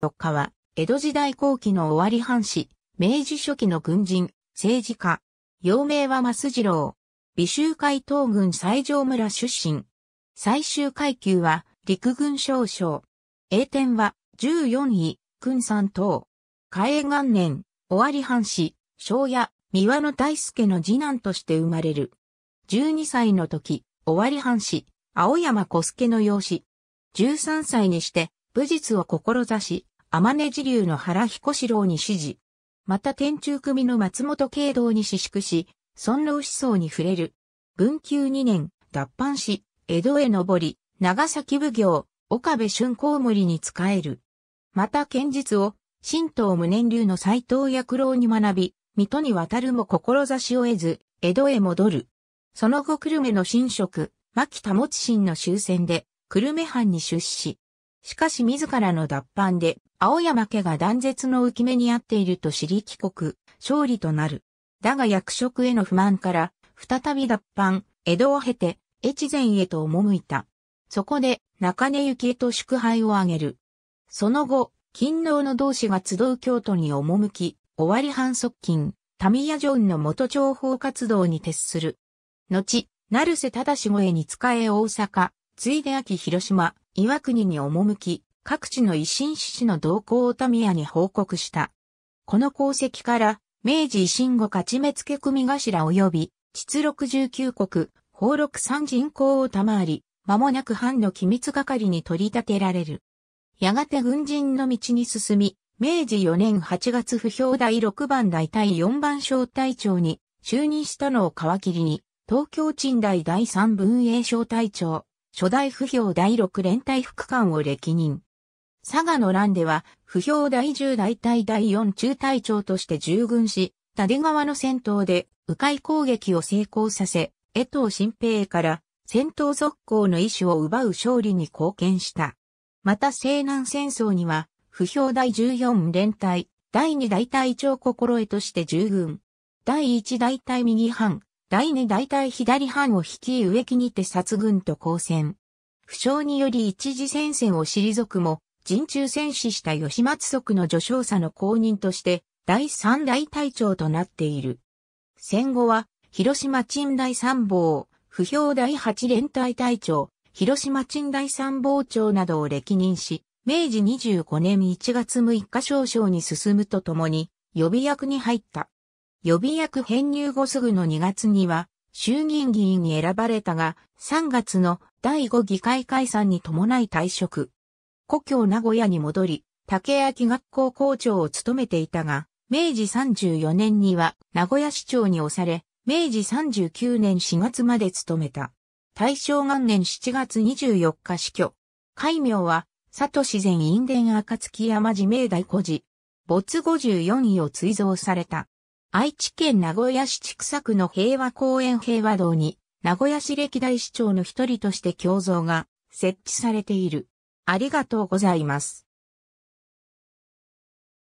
六家は、江戸時代後期の尾張藩士、明治初期の軍人、政治家。幼名は増次郎。美州会東軍西条村出身。最終階級は、陸軍少将。栄転は、14位、軍三等。嘉永元年、尾張藩士、庄屋、三輪の大輔の次男として生まれる。12歳の時、尾張藩士、青山小助の養子。13歳にして、武術を志し、天根寺流の原彦四郎に指示。また天中組の松本慶道に私縮し、尊老思想に触れる。文久2年、脱藩し、江戸へ上り、長崎奉行、岡部春光森に仕える。また剣術を、神道無念流の斎藤薬郎に学び、水戸に渡るも志を得ず、江戸へ戻る。その後久留米の神職、牧持神の終戦で、久留米藩に出資。しかし自らの脱藩で、青山家が断絶の浮き目にあっていると知り帰国、勝利となる。だが役職への不満から、再び脱藩、江戸を経て、越前へと赴いた。そこで、中根幸へと祝杯をあげる。その後、勤労の同志が集う京都に赴き、終わり反則金、民ョ城の元情報活動に徹する。後、成瀬忠越えに使え大阪、ついで秋広島、岩国に赴き、各地の維新志士の動向をミヤに報告した。この功績から、明治維新後勝ち目付組頭及び、秩六十九国、宝禄三人公を賜り、間もなく藩の機密係に取り立てられる。やがて軍人の道に進み、明治4年8月不評第6番大隊4番小隊長に就任したのを皮切りに、東京鎮大第3分営小隊長、初代不評第六連隊副官を歴任。佐賀の乱では、不評第10大隊第4中隊長として従軍し、立川の戦闘で、迂回攻撃を成功させ、江藤新平から戦闘続行の意思を奪う勝利に貢献した。また西南戦争には、不評第14連隊、第2大隊長心得として従軍。第1大隊右半、第二大隊左班を率い植木にて殺軍と交戦。負傷により一時戦線を退くも、陣中戦死した吉松則の助将者の後任として、第三大隊長となっている。戦後は、広島鎮大参謀、不評第八連隊隊長、広島鎮大参謀長などを歴任し、明治25年1月6日少々に進むとともに、予備役に入った。予備役編入後すぐの2月には衆議院議員に選ばれたが、3月の第5議会解散に伴い退職。故郷名古屋に戻り、竹明学校校長を務めていたが、明治34年には名古屋市長に押され、明治39年4月まで務めた。大正元年7月24日死去。戒名は、佐藤自然院伝暁山寺明大古寺。没54位を追贈された。愛知県名古屋市千種区の平和公園平和堂に、名古屋市歴代市長の一人として胸像が設置されている。ありがとうございます。